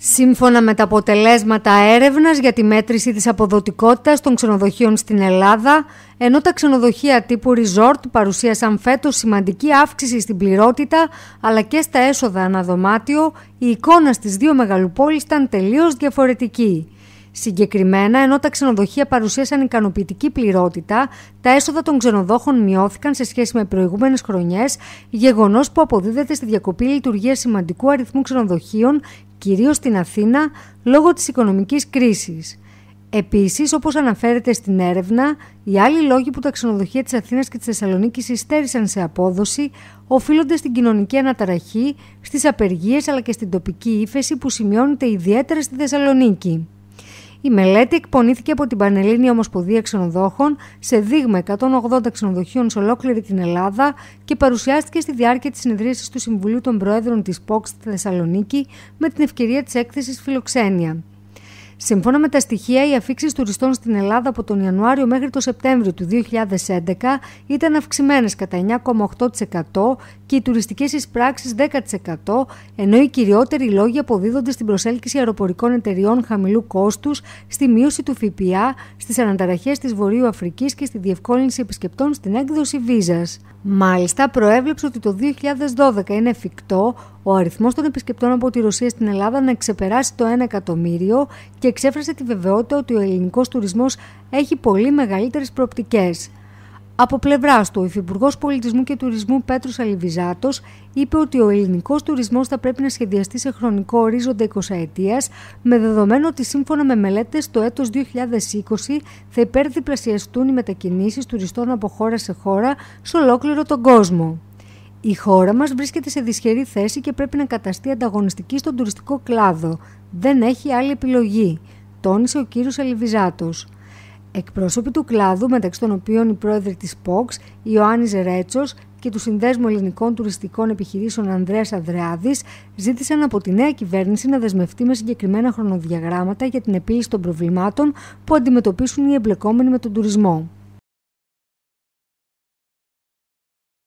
Σύμφωνα με τα αποτελέσματα έρευνας για τη μέτρηση της αποδοτικότητας των ξενοδοχείων στην Ελλάδα, ενώ τα ξενοδοχεία τύπου resort παρουσίασαν φέτος σημαντική αύξηση στην πληρότητα αλλά και στα έσοδα αναδωμάτιο, η εικόνα στις δύο μεγαλοπόλεις ήταν τελείως διαφορετική. Συγκεκριμένα, ενώ τα ξενοδοχεία παρουσίασαν ικανοποιητική πληρότητα, τα έσοδα των ξενοδόχων μειώθηκαν σε σχέση με προηγούμενες χρονιές, γεγονός που αποδίδεται στη διακοπή λειτουργίας σημαντικού αριθμού ξενοδοχείων, κυρίως στην Αθήνα, λόγω της οικονομικής κρίσης. Επίσης, όπως αναφέρεται στην έρευνα, οι άλλοι λόγοι που τα ξενοδοχεία της Αθήνας και της Θεσσαλονίκης υστέρησαν σε απόδοση οφείλονται στην κοινωνική αναταραχή, στις απεργίες αλλά και στην τοπική ύφεση που σημειώνεται ιδιαίτερα στη Θεσσαλονίκη. Η μελέτη εκπονήθηκε από την Πανελλήνια Ομοσπονδία Ξενοδόχων σε δείγμα 180 ξενοδοχείων σε ολόκληρη την Ελλάδα και παρουσιάστηκε στη διάρκεια της συνεδρίασης του Συμβουλίου των Προέδρων της ΠΟΚ στη Θεσσαλονίκη με την ευκαιρία της έκθεσης Φιλοξένια. Σύμφωνα με τα στοιχεία, οι αφήξεις τουριστών στην Ελλάδα από τον Ιανουάριο μέχρι τον Σεπτέμβριο του 2011 ήταν αυξημένες κατά 9,8% και οι τουριστικές εισπράξεις 10%, ενώ οι κυριότεροι λόγοι αποδίδονται στην προσέλκυση αεροπορικών εταιριών χαμηλού κόστους, στη μείωση του ΦΠΑ, στις αναταραχές της Βορείου Αφρικής και στη διευκόλυνση επισκεπτών στην έκδοση βίζας. Μάλιστα, προέβλεψε ότι το 2012 είναι εφικτό ο αριθμός των επισκεπτών από τη Ρωσία στην Ελλάδα να ξεπεράσει το 1 εκατομμύριο και εξέφρασε τη βεβαιότητα ότι ο ελληνικός τουρισμός έχει πολύ μεγαλύτερες προοπτικές. Από πλευράς του, ο Υφυπουργός Πολιτισμού και Τουρισμού Πέτρος Αλιβιζάτος είπε ότι ο ελληνικός τουρισμός θα πρέπει να σχεδιαστεί σε χρονικό ορίζοντα 20 ετία, με δεδομένο ότι σύμφωνα με μελέτες το έτος 2020 θα υπερδιπλασιαστούν οι μετακινήσεις τουριστών από χώρα σε χώρα σε ολόκληρο τον κόσμο. Η χώρα μας βρίσκεται σε δυσχερή θέση και πρέπει να καταστεί ανταγωνιστική στον τουριστικό κλάδο. Δεν έχει άλλη επιλογή, τόνισε ο κ Αλιβιζάτος. Εκπρόσωποι του κλάδου, μεταξύ των οποίων η πρόεδροι της ΠΟΚΣ, Ιωάννης Ρέτσος και του Συνδέσμου Ελληνικών Τουριστικών Επιχειρήσεων Ανδρέας Ανδρεάδης, ζήτησαν από τη νέα κυβέρνηση να δεσμευτεί με συγκεκριμένα χρονοδιαγράμματα για την επίλυση των προβλημάτων που αντιμετωπίσουν οι εμπλεκόμενοι με τον τουρισμό.